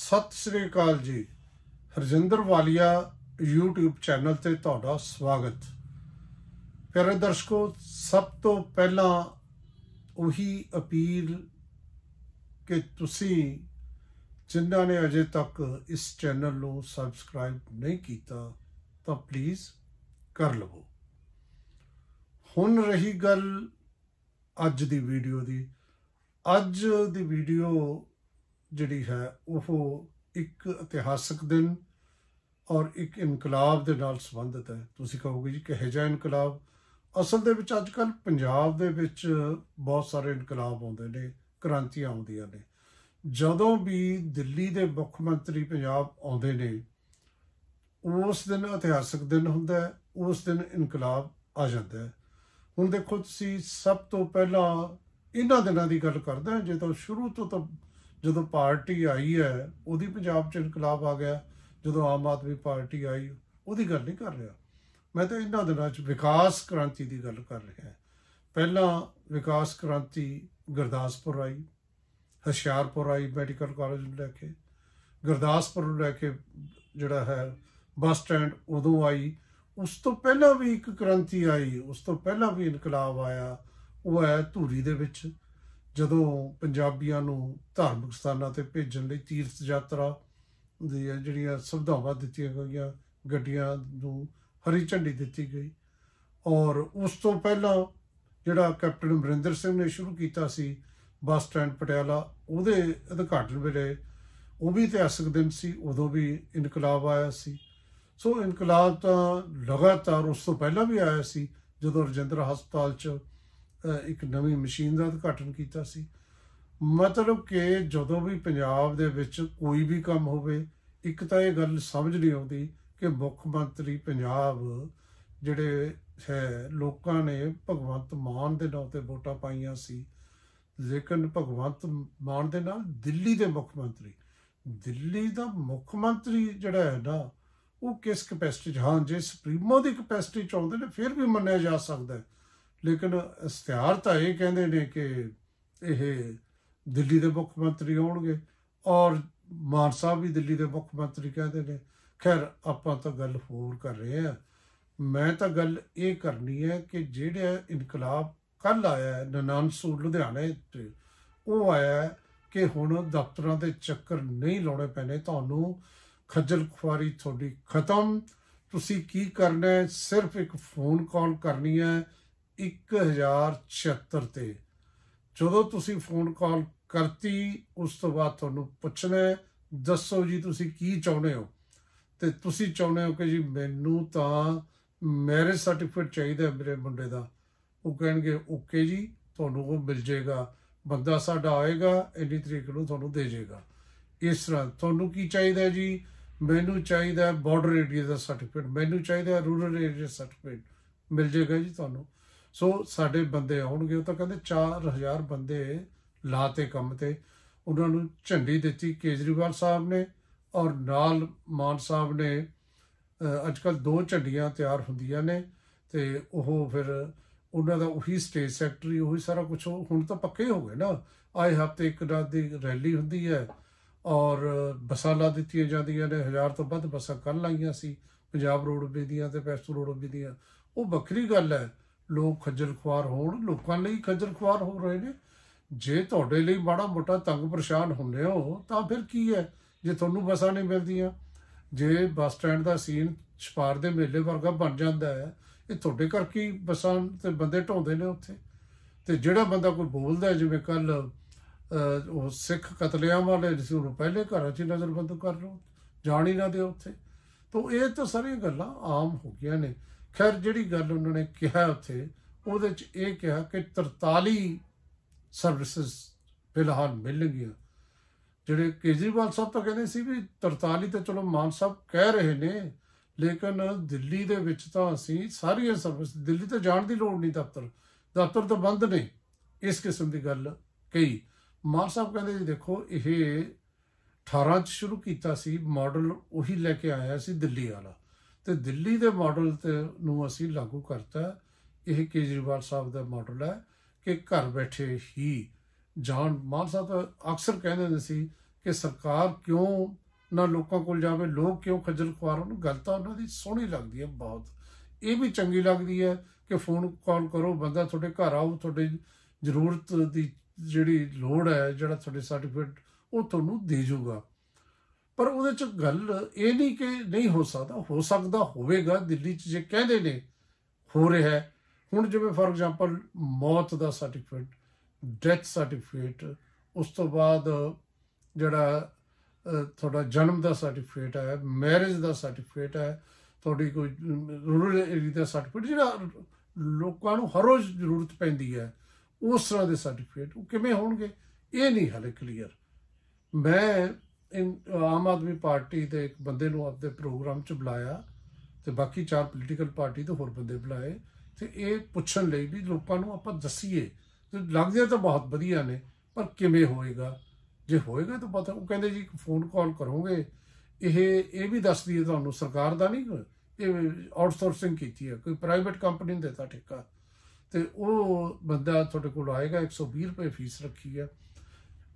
ਸਤਿ ਸ੍ਰੀ ਅਕਾਲ ਜੀ ਹਰਜਿੰਦਰ ਵਾਲੀਆ YouTube channel ਤੇ ਤੁਹਾਡਾ ਸਵਾਗਤ ਪਿਆਰੇ ਦਰਸ਼ਕੋ ਸਭ ਤੋਂ ਪਹਿਲਾਂ ਉਹੀ ਅਪੀਲ ਕਿ ਤੁਸੀਂ ਜਿਨ੍ਹਾਂ ਨੇ ਅਜੇ ਤੱਕ ਇਸ ਚੈਨਲ ਨੂੰ ਸਬਸਕ੍ਰਾਈਬ ਨਹੀਂ ਕੀਤਾ ਤਾਂ ਪਲੀਜ਼ ਕਰ ਲਵੋ ਹੁਣ ਰਹੀ ਗੱਲ ਅੱਜ ਦੀ ਵੀਡੀਓ ਦੀ ਅੱਜ ਦੀ ਵੀਡੀਓ ਜਿਹੜੀ ਹੈ ਉਹ ਇੱਕ ਇਤਿਹਾਸਕ ਦਿਨ ਔਰ ਇੱਕ ਇਨਕਲਾਬ ਦੇ ਨਾਲ ਸੰਬੰਧਿਤ ਹੈ ਤੁਸੀਂ ਕਹੋਗੇ ਜੀ ਕਿਹੋ ਜਿਹਾ ਇਨਕਲਾਬ ਅਸਲ ਦੇ ਵਿੱਚ ਅੱਜ ਕੱਲ ਪੰਜਾਬ ਦੇ ਵਿੱਚ ਬਹੁਤ ਸਾਰੇ ਇਨਕਲਾਬ ਆਉਂਦੇ ਨੇ ਕ੍ਰਾਂਤੀਆਂ ਆਉਂਦੀਆਂ ਨੇ ਜਦੋਂ ਵੀ ਦਿੱਲੀ ਦੇ ਮੁੱਖ ਮੰਤਰੀ ਪੰਜਾਬ ਆਉਂਦੇ ਨੇ ਉਸ ਦਿਨ ਇਤਿਹਾਸਕ ਦਿਨ ਹੁੰਦਾ ਹੈ ਉਸ ਦਿਨ ਇਨਕਲਾਬ ਆ ਜਾਂਦਾ ਹੈ ਹੁਣ ਦੇਖੋ ਤੁਸੀਂ ਸਭ ਤੋਂ ਪਹਿਲਾਂ ਇਹਨਾਂ ਦਿਨਾਂ ਦੀ ਗੱਲ ਕਰਦਾ ਜੇ ਤਾਂ ਸ਼ੁਰੂ ਤੋਂ ਤਾਂ ਜਦੋਂ ਪਾਰਟੀ ਆਈ ਹੈ ਉਹਦੀ ਪੰਜਾਬ 'ਚ ਇਨਕਲਾਬ ਆ ਗਿਆ ਜਦੋਂ ਆਮ ਆਦਮੀ ਪਾਰਟੀ ਆਈ ਉਹਦੀ ਗੱਲ ਨਹੀਂ ਕਰ ਰਿਹਾ ਮੈਂ ਤਾਂ ਇਹਨਾਂ ਦਿਨਾਂ 'ਚ ਵਿਕਾਸ ਕ੍ਰਾਂਤੀ ਦੀ ਗੱਲ ਕਰ ਰਿਹਾ ਪਹਿਲਾਂ ਵਿਕਾਸ ਕ੍ਰਾਂਤੀ ਗੁਰਦਾਸਪੁਰ ਆਈ ਹਸ਼ਿਆਰਪੁਰ ਆਈ ਮੈਡੀਕਲ ਕਾਲਜ ਨੂੰ ਲੈ ਕੇ ਗੁਰਦਾਸਪੁਰ ਨੂੰ ਲੈ ਕੇ ਜਿਹੜਾ ਹੈ ਬੱਸ ਸਟੈਂਡ ਉਦੋਂ ਆਈ ਉਸ ਤੋਂ ਪਹਿਲਾਂ ਵੀ ਇੱਕ ਕ੍ਰਾਂਤੀ ਆਈ ਉਸ ਤੋਂ ਪਹਿਲਾਂ ਵੀ ਇਨਕਲਾਬ ਆਇਆ ਉਹ ਹੈ ਧੂਰੀ ਦੇ ਵਿੱਚ ਜਦੋਂ ਪੰਜਾਬੀਆਂ ਨੂੰ ਧਾਰਮਿਕ ਸਥਾਨਾਂ ਤੇ ਭੇਜਣ ਲਈ ਤੀਰਥ ਯਾਤਰਾ ਦੀ ਜਿਹੜੀਆਂ ਸੁਵਿਧਾਵਾਂ ਦਿੱਤੀਆਂ ਗਈਆਂ ਗੱਡੀਆਂ ਨੂੰ ਹਰੀ ਝੰਡੀ ਦਿੱਤੀ ਗਈ ਔਰ ਉਸ ਤੋਂ ਪਹਿਲਾਂ ਜਿਹੜਾ ਕੈਪਟਨ ਅਮਰਿੰਦਰ ਸਿੰਘ ਨੇ ਸ਼ੁਰੂ ਕੀਤਾ ਸੀ ਬੱਸ ਸਟੈਂਡ ਪਟਿਆਲਾ ਉਹਦੇ ਉਦਘਾਟਨ ਵੇਲੇ ਉਹ ਵੀ ਇਤਿਹਾਸਕ ਦਿਨ ਸੀ ਉਦੋਂ ਵੀ ਇਨਕਲਾਬ ਆਇਆ ਸੀ ਸੋ ਇਨਕਲਾਬ ਤਾਂ ਲਗਾਤਾਰ ਉਸ ਤੋਂ ਪਹਿਲਾਂ ਵੀ ਆਇਆ ਸੀ ਜਦੋਂ ਰਜਿੰਦਰ ਹਸਪਤਾਲ 'ਚ ਇੱਕ ਨਵੀਂ ਮਸ਼ੀਨ ਦਾ ਉਦਘਾਟਨ ਕੀਤਾ ਸੀ ਮਤਲਬ ਕਿ ਜਦੋਂ ਵੀ ਪੰਜਾਬ ਦੇ ਵਿੱਚ ਕੋਈ ਵੀ ਕੰਮ ਹੋਵੇ ਇੱਕ ਤਾਂ ਇਹ ਗੱਲ ਸਮਝ ਨਹੀਂ ਆਉਂਦੀ ਕਿ ਮੁੱਖ ਮੰਤਰੀ ਪੰਜਾਬ ਜਿਹੜੇ ਹੈ ਲੋਕਾਂ ਨੇ ਭਗਵੰਤ ਮਾਨ ਦੇ ਨਾਂ ਤੇ ਵੋਟਾਂ ਪਾਈਆਂ ਸੀ ਲੇਕਿਨ ਭਗਵੰਤ ਮਾਨ ਦੇ ਨਾਲ ਦਿੱਲੀ ਦੇ ਮੁੱਖ ਮੰਤਰੀ ਦਿੱਲੀ ਦਾ ਮੁੱਖ ਮੰਤਰੀ ਜਿਹੜਾ ਹੈ ਨਾ ਉਹ ਕਿਸ ਕਪੈਸਿਟੀ 'ਚ ਹਾਂ ਜੇ ਸੁਪਰੀਮੋ ਦੀ ਕਪੈਸਿਟੀ 'ਚ ਆਉਂਦੇ ਨੇ ਫਿਰ ਵੀ ਮੰਨਿਆ ਜਾ ਸਕਦਾ ਹੈ ਲੇਕਿਨ ਇਸ਼ਤਿਹਾਰ ਤਾਂ ਇਹ ਕਹਿੰਦੇ ਨੇ ਕਿ ਇਹ ਦਿੱਲੀ ਦੇ ਮੁੱਖ ਮੰਤਰੀ ਹੋਣਗੇ ਔਰ ਮਾਨ ਸਾਹਿਬ ਵੀ ਦਿੱਲੀ ਦੇ ਮੁੱਖ ਮੰਤਰੀ ਕਹਿੰਦੇ ਨੇ ਖੈਰ ਆਪਾਂ ਤਾਂ ਗੱਲ ਹੋਰ ਕਰ ਰਹੇ ਆ ਮੈਂ ਤਾਂ ਗੱਲ ਇਹ ਕਰਨੀ ਹੈ ਕਿ ਜਿਹੜੇ ਇਨਕਲਾਬ ਕੱਲ ਆਇਆ ਨਨਾਨਸੂ ਲੁਧਿਆਣੇ ਤੇ ਉਹ ਆਇਆ ਕਿ ਹੁਣ ਦਫ਼ਤਰਾਂ ਦੇ ਚੱਕਰ ਨਹੀਂ ਲਾਉਣੇ ਪੈਣੇ ਤੁਹਾਨੂੰ ਖੱਜਲ ਖੁਆਰੀ ਤੁਹਾਡੀ ਖਤਮ ਤੁਸੀਂ ਕੀ ਕਰਨਾ ਹੈ ਸਿਰਫ ਇੱਕ ਫੋਨ ਕਾਲ ਕਰਨੀ ਹੈ 1076 ਤੇ ਜਦੋਂ ਤੁਸੀਂ ਫੋਨ ਕਾਲ ਕਰਤੀ ਉਸ ਤੋਂ ਬਾਅਦ ਤੁਹਾਨੂੰ ਪੁੱਛਣਾ ਦੱਸੋ ਜੀ ਤੁਸੀਂ ਕੀ ਚਾਹੁੰਦੇ ਹੋ ਤੇ ਤੁਸੀਂ ਚਾਹੁੰਦੇ ਹੋ ਕਿ ਜੀ ਮੈਨੂੰ ਤਾਂ ਮੈਰਿਜ ਸਰਟੀਫਿਕੇਟ ਚਾਹੀਦਾ ਮੇਰੇ ਮੁੰਡੇ ਦਾ ਉਹ ਕਹਿਣਗੇ ਓਕੇ ਜੀ ਤੁਹਾਨੂੰ ਉਹ ਮਿਲ ਜਾਏਗਾ ਬੰਦਾ ਸਾਡਾ ਆਏਗਾ ਇੰਨੀ ਤਰੀਕ ਨੂੰ ਤੁਹਾਨੂੰ ਦੇ ਜਾਏਗਾ ਇਸ ਤਰ੍ਹਾਂ ਤੁਹਾਨੂੰ ਕੀ ਚਾਹੀਦਾ ਜੀ ਮੈਨੂੰ ਚਾਹੀਦਾ ਬਾਰਡਰ ਏਰੀਆ ਦਾ ਸਰਟੀਫਿਕੇਟ ਮੈਨੂੰ ਚਾਹੀਦਾ ਰੂਰਲ ਏਰੀਆ ਸਰਟੀਫਿਕੇਟ ਮਿਲ ਜਾਏਗਾ ਜੀ ਤੁਹਾਨੂੰ ਸੋ ਸਾਡੇ ਬੰਦੇ ਆਉਣਗੇ ਉਹ ਤਾਂ ਕਹਿੰਦੇ 4000 ਬੰਦੇ ਲਾਤੇ ਕੰਮ ਤੇ ਉਹਨਾਂ ਨੂੰ ਝੰਡੀ ਦਿੱਤੀ ਕੇਜਰੀਵਾਲ ਸਾਹਿਬ ਨੇ ਔਰ ਨਾਲ ਮਾਨ ਸਾਹਿਬ ਨੇ ਕੱਲ ਦੋ ਝੰਡੀਆਂ ਤਿਆਰ ਹੁੰਦੀਆਂ ਨੇ ਤੇ ਉਹ ਫਿਰ ਉਹਨਾਂ ਦਾ ਉਹੀ ਸਟੇਟ ਸੈਕਟਰੀ ਉਹੀ ਸਾਰਾ ਕੁਝ ਹੁਣ ਤਾਂ ਪੱਕੇ ਹੋ ਗਏ ਨਾ ਆਏ ਹਫਤੇ ਇੱਕ ਰਾਤ ਦੀ ਰੈਲੀ ਹੁੰਦੀ ਹੈ ਔਰ ਬਸਾਂ ਲਾ ਦਿੱਤੀਆਂ ਜਾਂਦੀਆਂ ਨੇ ਹਜ਼ਾਰ ਤੋਂ ਵੱਧ ਬਸਾਂ ਕੱਲ ਲਾਈਆਂ ਸੀ ਪੰਜਾਬ ਰੋਡ ਰੋਡਵੇ ਦੀਆਂ ਤੇ ਰੋਡ ਰੋਡਵੇ ਦੀਆਂ ਉਹ ਵੱਖਰੀ ਗੱਲ ਹੈ ਲੋਕ ਖੱਜਲ ਖੁਆਰ ਹੋਣ ਲੋਕਾਂ ਲਈ ਖੱਜਲ ਖੁਆਰ ਹੋ ਰਹੇ ਨੇ ਜੇ ਤੁਹਾਡੇ ਲਈ ਬੜਾ ਮੋਟਾ ਤੰਗ ਪਰੇਸ਼ਾਨ ਹੁੰਦੇ ਹੋ ਤਾਂ ਫਿਰ ਕੀ ਹੈ ਜੇ ਤੁਹਾਨੂੰ ਬਸਾਂ ਨਹੀਂ ਮਿਲਦੀਆਂ ਜੇ ਬੱਸ ਸਟੈਂਡ ਦਾ ਸੀਨ ਛਪਾਰ ਦੇ ਮੇਲੇ ਵਰਗਾ ਬਣ ਜਾਂਦਾ ਹੈ ਇਹ ਤੁਹਾਡੇ ਕਰਕੇ ਹੀ ਬਸਾਂ ਤੇ ਬੰਦੇ ਢੋਂਦੇ ਨੇ ਉੱਥੇ ਤੇ ਜਿਹੜਾ ਬੰਦਾ ਕੋਈ ਬੋਲਦਾ ਜਿਵੇਂ ਕੱਲ ਉਹ ਸਿੱਖ ਕਤਲੇਆਮ ਵਾਲੇ ਜਿਸ ਨੂੰ ਪਹਿਲੇ ਘਰਾਂ 'ਚ ਨਜ਼ਰਬੰਦ ਕਰ ਲਓ ਜਾਣ ਹੀ ਨਾ ਦੇ ਉੱਥੇ ਤੋਂ ਇਹ ਤਾਂ ਸਾਰੀਆਂ ਗੱਲਾਂ ਆਮ ਹੋ ਗਈਆਂ ਨੇ ਖੈਰ ਜਿਹੜੀ ਗੱਲ ਉਹਨਾਂ ਨੇ ਕਿਹਾ ਉੱਥੇ ਉਹਦੇ ਚ ਇਹ ਕਿਹਾ ਕਿ 43 ਸਰਵਿਸਿਜ਼ ਫਿਲਹਾਲ ਮਿਲਣਗੀਆਂ ਜਿਹੜੇ ਕੇਜਰੀਵਾਲ ਸਾਹਿਬ ਤਾਂ ਕਹਿੰਦੇ ਸੀ ਵੀ 43 ਤੇ ਚਲੋ ਮਾਨ ਸਾਹਿਬ ਕਹਿ ਰਹੇ ਨੇ ਲੇਕਿਨ ਦਿੱਲੀ ਦੇ ਵਿੱਚ ਤਾਂ ਅਸੀਂ ਸਾਰੀਆਂ ਸਰਵਿਸ ਦਿੱਲੀ ਤੋਂ ਜਾਣ ਦੀ ਲੋੜ ਨਹੀਂ ਦਫ਼ਤਰ ਦਫ਼ਤਰ ਤਾਂ ਬੰਦ ਨੇ ਇਸ ਕਿਸਮ ਦੀ ਗੱਲ ਕਹੀ ਮਾਨ ਸਾਹਿਬ ਕਹਿੰਦੇ ਜੀ ਦੇਖੋ ਇਹ 18 ਚ ਸ਼ੁਰੂ ਕੀਤਾ ਸੀ ਮਾਡਲ ਉਹੀ ਲੈ ਕੇ ਆਇਆ ਸੀ ਦਿੱਲੀ ਵਾਲਾ ਤੇ ਦਿੱਲੀ ਦੇ ਮਾਡਲ ਤੇ ਨੂੰ ਅਸੀਂ ਲਾਗੂ ਕਰਤਾ ਇਹ ਕੇਜਰੀਵਾਲ ਸਾਹਿਬ ਦਾ ਮਾਡਲ ਹੈ ਕਿ ਘਰ ਬੈਠੇ ਹੀ ਜਾਨ ਮਾਨ ਸਾਹਿਬ ਅਕਸਰ ਕਹਿੰਦੇ ਨੇ ਸੀ ਕਿ ਸਰਕਾਰ ਕਿਉਂ ਨਾ ਲੋਕਾਂ ਕੋਲ ਜਾਵੇ ਲੋਕ ਕਿਉਂ ਖੱਜਲ ਖਵਾਰ ਉਹਨਾਂ ਗੱਲ ਤਾਂ ਉਹਨਾਂ ਦੀ ਸੋਹਣੀ ਲੱਗਦੀ ਹੈ ਬਹੁਤ ਇਹ ਵੀ ਚੰਗੀ ਲੱਗਦੀ ਹੈ ਕਿ ਫੋਨ ਕਾਲ ਕਰੋ ਬੰਦਾ ਤੁਹਾਡੇ ਘਰ ਆਉ ਤੁਹਾਡੇ ਜ਼ਰੂਰਤ ਦੀ ਜਿਹੜੀ ਲੋੜ ਹੈ ਜਿਹੜਾ ਤੁਹਾਡੇ ਸਰਟੀਫਿਕੇਟ ਉਹ ਤੁਹਾਨੂੰ ਦੇ ਜਾਊਗਾ ਪਰ ਉਹਦੇ ਚ ਗੱਲ ਇਹ ਨਹੀਂ ਕਿ ਨਹੀਂ ਹੋ ਸਕਦਾ ਹੋ ਸਕਦਾ ਹੋਵੇਗਾ ਦਿੱਲੀ ਚ ਜੇ ਕਹਿੰਦੇ ਨੇ ਹੋ ਰਿਹਾ ਹੁਣ ਜਿਵੇਂ ਫੋਰ ਐਗਜ਼ਾਮਪਲ ਮੌਤ ਦਾ ਸਰਟੀਫਿਕੇਟ ਡੈਥ ਸਰਟੀਫਿਕੇਟ ਉਸ ਤੋਂ ਬਾਅਦ ਜਿਹੜਾ ਤੁਹਾਡਾ ਜਨਮ ਦਾ ਸਰਟੀਫਿਕੇਟ ਹੈ ਮੈਰਿਜ ਦਾ ਸਰਟੀਫਿਕੇਟ ਹੈ ਤੁਹਾਡੀ ਕੋਈ ਰੂਰਲ ਏਰੀਆ ਦਾ ਸਰਟੀਫਿਕੇਟ ਜਿਹੜਾ ਲੋਕਾਂ ਨੂੰ ਹਰ ਰੋਜ਼ ਜ਼ਰੂਰਤ ਪੈਂਦੀ ਹੈ ਉਸ ਤਰ੍ਹਾਂ ਦੇ ਸਰਟੀਫਿਕੇਟ ਉਹ ਕਿਵੇਂ ਹੋਣਗੇ ਇਹ ਨਹੀਂ ਹਲੇ ਕਲੀਅਰ ਮੈਂ ਆਮ ਆਦਮੀ ਪਾਰਟੀ ਦੇ ਇੱਕ ਬੰਦੇ ਨੂੰ ਆਪਦੇ ਪ੍ਰੋਗਰਾਮ 'ਚ ਬੁਲਾਇਆ ਤੇ ਬਾਕੀ ਚਾਰ ਪੋਲੀਟੀਕਲ ਪਾਰਟੀ ਤੋਂ ਹੋਰ ਬੰਦੇ ਬੁਲਾਏ ਤੇ ਇਹ ਪੁੱਛਣ ਲਈ ਵੀ ਲੋਕਾਂ ਨੂੰ ਆਪਾਂ ਦੱਸੀਏ ਤੇ ਲੱਗਦੇ ਤਾਂ ਬਹੁਤ ਵਧੀਆ ਨੇ ਪਰ ਕਿਵੇਂ ਹੋਏਗਾ ਜੇ ਹੋਏਗਾ ਤਾਂ ਪਤਾ ਉਹ ਕਹਿੰਦੇ ਜੀ ਫੋਨ ਕਾਲ ਕਰੋਗੇ ਇਹ ਇਹ ਵੀ ਦੱਸ ਦਈਏ ਤੁਹਾਨੂੰ ਸਰਕਾਰ ਦਾ ਨਹੀਂ ਇਹ ਆਊਟਸੋਰਸਿੰਗ ਕੀਤੀ ਹੈ ਕੋਈ ਪ੍ਰਾਈਵੇਟ ਕੰਪਨੀ ਨੇ ਦਿੱਤਾ ਠੇਕਾ ਤੇ ਉਹ ਬੰਦਾ ਤੁਹਾਡੇ ਕੋਲ ਆਏਗਾ 120 ਰੁਪਏ ਫੀਸ ਰੱਖੀ ਹੈ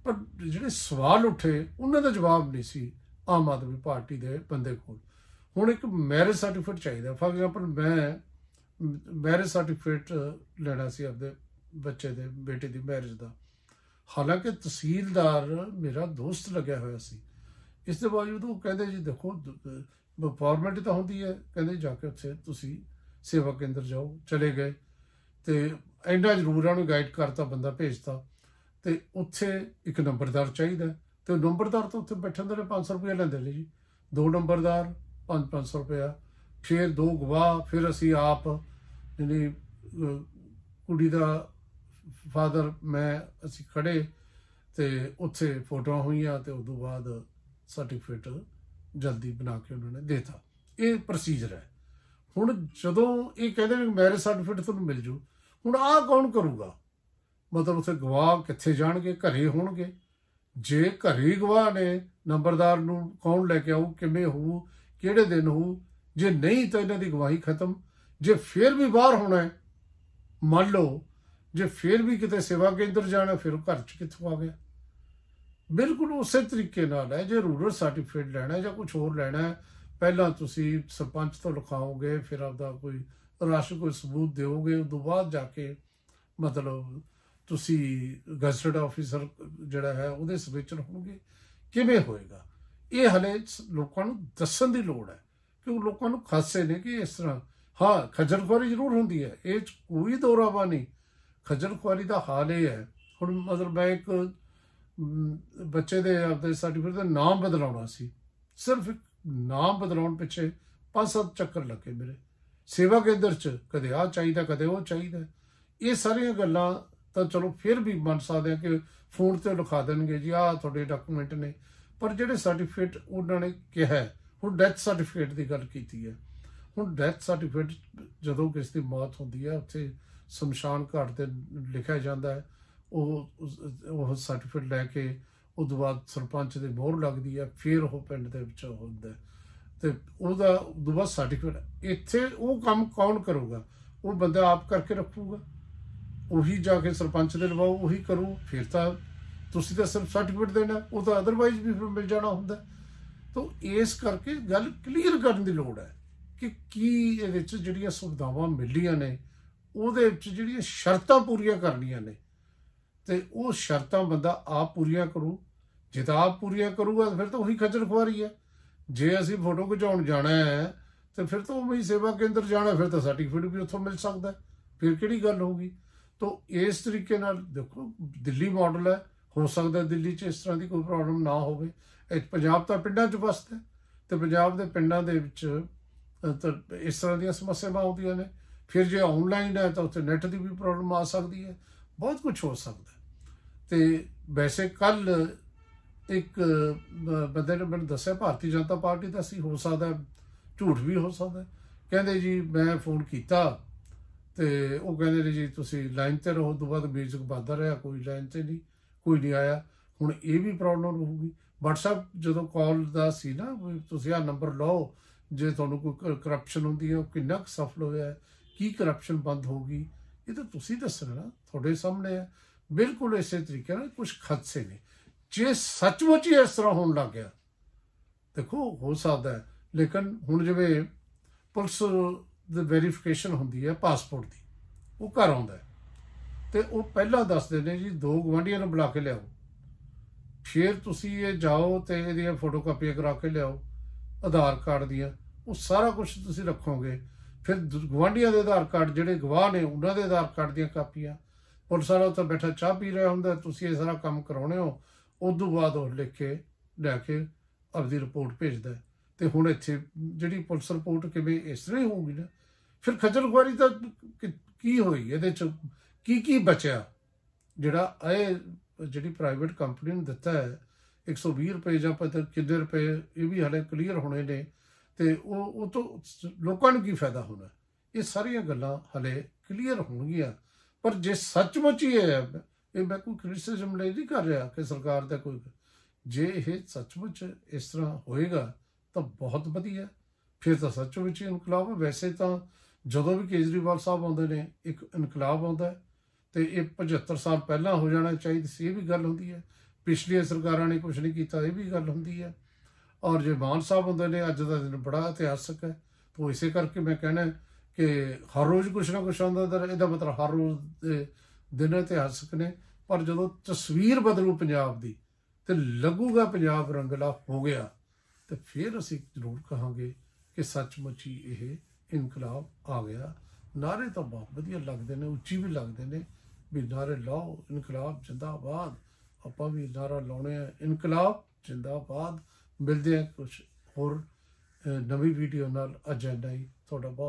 ਪਰ ਜਿਹੜੇ ਸਵਾਲ ਉੱਠੇ ਉਹਨਾਂ ਦਾ ਜਵਾਬ ਨਹੀਂ ਸੀ ਆਮ ਆਦਮੀ ਪਾਰਟੀ ਦੇ ਬੰਦੇ ਕੋਲ ਹੁਣ ਇੱਕ ਮੈਰਿਜ ਸਰਟੀਫਿਕੇਟ ਚਾਹੀਦਾ ਫਾਰ ਐਗਜ਼ਾਮਪਲ ਮੈਂ ਮੈਰਿਜ ਸਰਟੀਫਿਕੇਟ ਲੈਣਾ ਸੀ ਆਪਦੇ ਬੱਚੇ ਦੇ ਬੇਟੇ ਦੀ ਮੈਰਿਜ ਦਾ ਹਾਲਾਂਕਿ ਤਹਿਸੀਲਦਾਰ ਮੇਰਾ ਦੋਸਤ ਲੱਗਿਆ ਹੋਇਆ ਸੀ ਇਸ ਦੇ ਬਾਵਜੂਦ ਉਹ ਕਹਿੰਦੇ ਜੀ ਦੇਖੋ ਫਾਰਮੈਲਿਟੀ ਤਾਂ ਹੁੰਦੀ ਹੈ ਕਹਿੰਦੇ ਜਾ ਕੇ ਉੱਥੇ ਤੁਸੀਂ ਸੇਵਾ ਕੇਂਦਰ ਜਾਓ ਚਲੇ ਗਏ ਤੇ ਐਂਡਾ ਜ਼ਰੂਰ ਉਹਨੂੰ ਗਾਈਡ ਕਰਤਾ ਬੰਦਾ ਭੇਜਤਾ ਤੇ ਉੱਥੇ ਇੱਕ ਨੰਬਰਦਾਰ ਚਾਹੀਦਾ ਤੇ ਨੰਬਰਦਾਰ ਤਾਂ ਉੱਥੇ ਬੈਠਣ ਦੇ 500 ਰੁਪਏ ਲੈਂਦੇ ਨੇ ਜੀ ਦੋ ਨੰਬਰਦਾਰ 5-500 ਰੁਪਏ ਫਿਰ ਦੋ ਗਵਾਹ ਫਿਰ ਅਸੀਂ ਆਪ ਜਿਹੜੀ ਕੁੜੀ ਦਾ ਫਾਦਰ ਮੈਂ ਅਸੀਂ ਖੜੇ ਤੇ ਉੱਥੇ ਫੋਟੋਆਂ ਹੋਈਆਂ ਤੇ ਉਦੋਂ ਬਾਅਦ ਸਰਟੀਫਿਕੇਟ ਜਲਦੀ ਬਣਾ ਕੇ ਉਹਨਾਂ ਨੇ ਦੇਤਾ ਇਹ ਪ੍ਰੋਸੀਜਰ ਹੈ ਹੁਣ ਜਦੋਂ ਇਹ ਕਹਿੰਦੇ ਨੇ ਮੈਰਿਜ ਸਰਟੀਫਿਕੇਟ ਤੁਹਾਨੂੰ ਮਿਲ ਜੂ ਹੁਣ ਆਹ ਕੌਣ ਕਰੂਗਾ ਮਤਲਬ ਉਥੇ ਗਵਾਹ ਕਿੱਥੇ ਜਾਣਗੇ ਘਰੇ ਹੋਣਗੇ ਜੇ ਘਰੇ ਗਵਾਹ ਨੇ ਨੰਬਰਦਾਰ ਨੂੰ ਕੌਣ ਲੈ ਕੇ ਆਉ ਕਿਵੇਂ ਹੋ ਕਿਹੜੇ ਦਿਨ ਹੋ ਜੇ ਨਹੀਂ ਤਾਂ ਇਹਨਾਂ ਦੀ ਗਵਾਹੀ ਖਤਮ ਜੇ ਫੇਰ ਵੀ ਬਾਹਰ ਹੋਣਾ ਹੈ ਮੰਨ ਲਓ ਜੇ ਫੇਰ ਵੀ ਕਿਤੇ ਸੇਵਾ ਕੇਂਦਰ ਜਾਣਾ ਫਿਰ ਘਰ ਚ ਕਿੱਥੋਂ ਆ ਗਿਆ ਬਿਲਕੁਲ ਉਸੇ ਤਰੀਕੇ ਨਾਲ ਹੈ ਜੇ ਰੂਰਲ ਸਰਟੀਫਿਕੇਟ ਲੈਣਾ ਜਾਂ ਕੁਝ ਹੋਰ ਲੈਣਾ ਪਹਿਲਾਂ ਤੁਸੀਂ ਸਰਪੰਚ ਤੋਂ ਲਿਖਾਓਗੇ ਫਿਰ ਆਪਦਾ ਕੋਈ ਰਾਸ਼ਨ ਕੋਈ ਸਬੂਤ ਦਿਓਗੇ ਉਸ ਤੋਂ ਬਾਅਦ ਜਾ ਕੇ ਮਤਲਬ ਤੁਸੀਂ ਗਜ਼ਟਡ ਆਫੀਸਰ ਜਿਹੜਾ ਹੈ ਉਹਦੇ ਸਵਿਚਨ ਹੋਣਗੇ ਕਿਵੇਂ ਹੋਏਗਾ ਇਹ ਹਲੇ ਲੋਕਾਂ ਨੂੰ ਦੱਸਣ ਦੀ ਲੋੜ ਹੈ ਕਿ ਉਹ ਲੋਕਾਂ ਨੂੰ ਖਾਸੇ ਨੇ ਕਿ ਇਸ ਤਰ੍ਹਾਂ ਹਾਂ ਖੱਜਲਖੁਆਰੀ ਜ਼ਰੂਰ ਹੁੰਦੀ ਹੈ ਇਹ ਕੋਈ ਦੋਰਾਵਾ ਨਹੀਂ ਖੱਜਲਖੁਆਰੀ ਦਾ ਹਾਲ ਇਹ ਹੈ ਹੁਣ ਮਦਰ ਬੈਂਕ ਬੱਚੇ ਦੇ ਆਪਦੇ ਸਰਟੀਫਿਕੇਟ ਦਾ ਨਾਮ ਬਦਲਾਉਣਾ ਸੀ ਸਿਰਫ ਨਾਮ ਬਦਲਾਉਣ ਪਿੱਛੇ ਪੰਜ ਸੱਤ ਚੱਕਰ ਲੱਗੇ ਮੇਰੇ ਸੇਵਾ ਕੇਂਦਰ 'ਚ ਕਦੇ ਆ ਚਾਹੀਦਾ ਕਦੇ ਉਹ ਚਾਹੀਦਾ ਇਹ ਸਾਰੀਆਂ ਗੱਲਾਂ ਤਾਂ ਚਲੋ ਫਿਰ ਵੀ ਮੰਨ ਸਕਦੇ ਆ ਕਿ ਫੋਨ ਤੇ ਲਿਖਾ ਦੇਣਗੇ ਜੀ ਆਹ ਤੁਹਾਡੇ ਡਾਕੂਮੈਂਟ ਨੇ ਪਰ ਜਿਹੜੇ ਸਰਟੀਫਿਕੇਟ ਉਹਨਾਂ ਨੇ ਕਿਹਾ ਹੁਣ ਡੈਥ ਸਰਟੀਫਿਕੇਟ ਦੀ ਗੱਲ ਕੀਤੀ ਹੈ ਹੁਣ ਡੈਥ ਸਰਟੀਫਿਕੇਟ ਜਦੋਂ ਕਿਸੇ ਦੀ ਮੌਤ ਹੁੰਦੀ ਹੈ ਉੱਥੇ ਸ਼ਮਸ਼ਾਨ ਘਾਟ ਤੇ ਲਿਖਿਆ ਜਾਂਦਾ ਹੈ ਉਹ ਉਹ ਸਰਟੀਫਿਕੇਟ ਲੈ ਕੇ ਉਸ ਤੋਂ ਬਾਅਦ ਸਰਪੰਚ ਦੇ ਮੋਹਰ ਲੱਗਦੀ ਹੈ ਫਿਰ ਉਹ ਪਿੰਡ ਦੇ ਵਿੱਚ ਹੁੰਦਾ ਤੇ ਉਹਦਾ ਦੁਬਾਰਾ ਸਰਟੀਫਿਕੇਟ ਇੱਥੇ ਉਹ ਕੰਮ ਕੌਣ ਕਰੂਗਾ ਉਹ ਬੰਦਾ ਆਪ ਕਰਕੇ ਰੱਖੂਗਾ ਉਹੀ ਜਾ ਕੇ ਸਰਪੰਚ ਦੇ ਲਵਾਓ ਉਹੀ ਕਰੂ ਫਿਰ ਤਾਂ ਤੁਸੀਂ ਤਾਂ ਸਿਰਫ ਸਰਟੀਫਿਕੇਟ ਦੇਣਾ ਉਹ ਤਾਂ ਅਦਰਵਾਈਜ਼ ਵੀ ਫਿਰ ਮਿਲ ਜਾਣਾ ਹੁੰਦਾ ਤਾਂ ਇਸ ਕਰਕੇ ਗੱਲ ਕਲੀਅਰ ਕਰਨ ਦੀ ਲੋੜ ਹੈ ਕਿ ਕੀ ਇਹ ਵਿੱਚ ਜਿਹੜੀਆਂ ਸੁਵਿਧਾਵਾਂ ਮਿਲੀਆਂ ਨੇ ਉਹਦੇ ਵਿੱਚ ਜਿਹੜੀਆਂ ਸ਼ਰਤਾਂ ਪੂਰੀਆਂ ਕਰਨੀਆਂ ਨੇ ਤੇ ਉਹ ਸ਼ਰਤਾਂ ਬੰਦਾ ਆਪ ਪੂਰੀਆਂ ਕਰੂ ਜੇ ਤਾਂ ਆਪ ਪੂਰੀਆਂ ਕਰੂਗਾ ਫਿਰ ਤਾਂ ਉਹੀ ਖੱਜਲ ਖੁਆਰੀ ਹੈ ਜੇ ਅਸੀਂ ਫੋਟੋ ਖਿਚਾਉਣ ਜਾਣਾ ਹੈ ਤੇ ਫਿਰ ਤਾਂ ਉਹ ਵੀ ਸੇਵਾ ਕੇਂਦਰ ਜਾਣਾ ਫਿਰ ਤਾਂ ਸਰਟੀਫਿਕੇਟ ਵੀ ਉੱਥੋਂ ਮਿਲ ਸਕਦਾ ਫਿਰ ਕਿਹੜੀ ਗੱਲ ਹੋਊਗੀ ਤੋ ਇਸ ਤਰੀਕੇ ਨਾਲ ਦੇਖੋ ਦਿੱਲੀ ਮਾਡਲ ਹੈ ਹੋ ਸਕਦਾ ਦਿੱਲੀ 'ਚ ਇਸ ਤਰ੍ਹਾਂ ਦੀ ਕੋਈ ਪ੍ਰੋਬਲਮ ਨਾ ਹੋਵੇ ਇਹ ਪੰਜਾਬ ਤਾਂ ਪਿੰਡਾਂ 'ਚ ਵਸਦਾ ਤੇ ਪੰਜਾਬ ਦੇ ਪਿੰਡਾਂ ਦੇ ਵਿੱਚ ਇਸ ਤਰ੍ਹਾਂ ਦੀਆਂ ਸਮੱਸਿਆਵਾਂ ਆਉਂਦੀਆਂ ਨੇ ਫਿਰ ਜੇ ਆਨਲਾਈਨ ਹੈ ਤਾਂ ਉੱਥੇ ਨੈਟ ਦੀ ਵੀ ਪ੍ਰੋਬਲਮ ਆ ਸਕਦੀ ਹੈ ਬਹੁਤ ਕੁਝ ਹੋ ਸਕਦਾ ਤੇ ਵੈਸੇ ਕੱਲ ਇੱਕ ਬੰਦੇ ਨੇ ਮੈਨੂੰ ਦੱਸਿਆ ਭਾਰਤੀ ਜਨਤਾ ਪਾਰਟੀ ਦਾ ਸੀ ਹੋ ਸਕਦਾ ਝੂਠ ਵੀ ਹੋ ਸਕਦਾ ਕਹਿੰਦੇ ਜੀ ਮੈਂ ਫੋਨ ਕੀਤਾ ਤੇ ਉਹ ਕਹਿੰਦੇ ਨੇ ਜੀ ਤੁਸੀਂ ਲਾਈਨ ਤੇ ਰਹੋ ਤੋਂ ਬਾਅਦ ਮਿਊਜ਼ਿਕ ਵੱਧਦਾ ਰਿਹਾ ਕੋਈ ਲਾਈਨ ਤੇ ਨਹੀਂ ਕੋਈ ਨਹੀਂ ਆਇਆ ਹੁਣ ਇਹ ਵੀ ਪ੍ਰੋਬਲਮ ਹੋਊਗੀ WhatsApp ਜਦੋਂ ਕਾਲ ਦਾ ਸੀ ਨਾ ਤੁਸੀਂ ਆ ਨੰਬਰ ਲਓ ਜੇ ਤੁਹਾਨੂੰ ਕੋਈ ਕਰਪਸ਼ਨ ਹੁੰਦੀ ਹੈ ਉਹ ਕਿੰਨਾ ਕੁ ਸਫਲ ਹੋਇਆ ਕੀ ਕਰਪਸ਼ਨ ਬੰਦ ਹੋਗੀ ਇਹ ਤਾਂ ਤੁਸੀਂ ਦੱਸਣਾ ਨਾ ਤੁਹਾਡੇ ਸਾਹਮਣੇ ਹੈ ਬਿਲਕੁਲ ਇਸੇ ਤਰੀਕੇ ਨਾਲ ਕੁਝ ਖਤਸੇ ਨੇ ਜੇ ਸੱਚਮੁੱਚ ਇਸ ਤਰ੍ਹਾਂ ਹੋਣ ਲੱਗ ਗਿਆ ਦੇਖੋ ਹੋ ਸਕਦਾ ਹੈ ਲੇਕਿਨ ਹੁਣ ਜਿਵੇਂ ਪੁਲਿਸ ਦੀ ਵੈਰੀਫਿਕੇਸ਼ਨ ਹੁੰਦੀ ਹੈ ਪਾਸਪੋਰਟ ਦੀ ਉਹ ਘਰ ਆਉਂਦਾ ਤੇ ਉਹ ਪਹਿਲਾਂ ਦੱਸਦੇ ਨੇ ਜੀ ਦੋ ਗਵਾਂਢੀਆਂ ਨੂੰ ਬੁਲਾ ਕੇ ਲਿਆਓ ਫਿਰ ਤੁਸੀਂ ਇਹ ਜਾਓ ਤੇ ਇਹਦੀਆਂ ਫੋਟੋਕਾਪੀਆਂ ਕਰਾ ਕੇ ਲਿਆਓ ਆਧਾਰ ਕਾਰਡ ਦੀਆਂ ਉਹ ਸਾਰਾ ਕੁਝ ਤੁਸੀਂ ਰੱਖੋਗੇ ਫਿਰ ਗਵਾਂਢੀਆਂ ਦੇ ਆਧਾਰ ਕਾਰਡ ਜਿਹੜੇ ਗਵਾਹ ਨੇ ਉਹਨਾਂ ਦੇ ਆਧਾਰ ਕਾਰਡ ਦੀਆਂ ਕਾਪੀਆਂ ਪੁਲਿਸ ਵਾਲਾ ਉੱਥੇ ਬੈਠਾ ਚਾਹ ਪੀ ਰਿਹਾ ਹੁੰਦਾ ਤੁਸੀਂ ਇਹ ਸਾਰਾ ਕੰਮ ਕਰਾਉਣੇ ਹੋ ਉਸ ਤੋਂ ਬਾਅਦ ਉਹ ਲਿਖ ਕੇ ਲੈ ਕੇ ਆਪਦੀ ਰਿਪੋਰਟ ਭੇਜਦਾ ਤੇ ਹੁਣ ਇੱਥੇ ਜਿਹੜੀ ਪੁਲਿਸ ਰਿਪੋਰਟ ਕਿਵੇਂ ਇਸ ਤਰ੍ਹਾਂ ਹੀ ਹੋਊਗੀ ਨਾ ਫਿਰ ਖੱਜਲ ਦਾ ਕੀ ਹੋਈ ਇਹਦੇ ਚ ਕੀ ਕੀ ਬਚਿਆ ਜਿਹੜਾ ਇਹ ਜਿਹੜੀ ਪ੍ਰਾਈਵੇਟ ਕੰਪਨੀ ਨੇ ਦਿੱਤਾ ਹੈ 120 ਰੁਪਏ ਜਾਂ ਪਤਾ ਕਿੰਨੇ ਰੁਪਏ ਇਹ ਵੀ ਹਲੇ ਕਲੀਅਰ ਹੋਣੇ ਨੇ ਤੇ ਉਹ ਉਹ ਤੋਂ ਲੋਕਾਂ ਨੂੰ ਕੀ ਫਾਇਦਾ ਹੋਣਾ ਇਹ ਸਾਰੀਆਂ ਗੱਲਾਂ ਹਲੇ ਕਲੀਅਰ ਹੋਣਗੀਆਂ ਪਰ ਜੇ ਸੱਚਮੁੱਚ ਹੀ ਹੈ ਇਹ ਮੈਂ ਕੋਈ ਕ੍ਰਿਟਿਸਿਜ਼ਮ ਨਹੀਂ ਕਰ ਰਿਹਾ ਕਿ ਸਰਕਾਰ ਦਾ ਕੋਈ ਜੇ ਇਹ ਸੱਚਮੁੱਚ ਇਸ ਤਰ੍ਹਾਂ ਹੋਏਗਾ ਤਾਂ ਬਹੁਤ ਵਧੀਆ ਫਿਰ ਤਾਂ ਸੱਚੋ ਵਿੱਚ ਇਨਕਲਾਬ ਵੈਸੇ ਤਾਂ ਜਦੋਂ ਵੀ ਕੇਜਰੀਵਾਲ ਸਾਹਿਬ ਆਉਂਦੇ ਨੇ ਇੱਕ ਇਨਕਲਾਬ ਆਉਂਦਾ ਤੇ ਇਹ 75 ਸਾਲ ਪਹਿਲਾਂ ਹੋ ਜਾਣਾ ਚਾਹੀਦਾ ਸੀ ਇਹ ਵੀ ਗੱਲ ਹੁੰਦੀ ਹੈ ਪਿਛਲੀਆਂ ਸਰਕਾਰਾਂ ਨੇ ਕੁਝ ਨਹੀਂ ਕੀਤਾ ਇਹ ਵੀ ਗੱਲ ਹੁੰਦੀ ਹੈ ਔਰ ਜੇ ਮਾਨ ਸਾਹਿਬ ਹੁੰਦੇ ਨੇ ਅੱਜ ਦਾ ਦਿਨ ਬੜਾ ਇਤਿਹਾਸਕ ਹੈ ਤੋਂ ਇਸੇ ਕਰਕੇ ਮੈਂ ਕਹਿੰਦਾ ਕਿ ਹਰ ਰੋਜ਼ ਕੁਝ ਨਾ ਕੁਝ ਆਉਂਦਾ ਤਾਂ ਇਹਦਾ ਮਤਲਬ ਹਰ ਰੋਜ਼ ਦੇ ਦਿਨ ਇਤਿਹਾਸਕ ਨੇ ਪਰ ਜਦੋਂ ਤਸਵੀਰ ਬਦਲੂ ਪੰਜਾਬ ਦੀ ਤੇ ਲੱਗੂਗਾ ਪੰਜਾਬ ਰੰਗਲਾ ਹੋ ਗਿਆ ਤੇ ਫਿਰ ਅਸੀਂ ਜ਼ਰੂਰ ਕਹਾਂਗੇ ਕਿ ਸੱਚਮੁੱਚ ਹੀ ਇਹ ਇਨਕਲਾਬ ਆ ਗਿਆ ਨਾਰੇ ਤਾਂ ਬਹੁਤ ਵਧੀਆ ਲੱਗਦੇ ਨੇ ਉੱਚੀ ਵੀ ਲੱਗਦੇ ਨੇ ਵੀ ਨਾਰੇ ਲਾਓ ਇਨਕਲਾਬ ਜਿੰਦਾਬਾਦ ਆਪਾਂ ਵੀ ਨਾਰਾ ਲਾਉਣੇ ਆ ਇਨਕਲਾਬ ਜਿੰਦਾਬਾਦ ਮਿਲਦੇ ਆ ਕੁਝ ਹੋਰ ਨਵੀਂ ਵੀਡੀਓ ਨਾਲ ਅਜੰਡਾ ਹੀ ਤੁਹਾਡਾ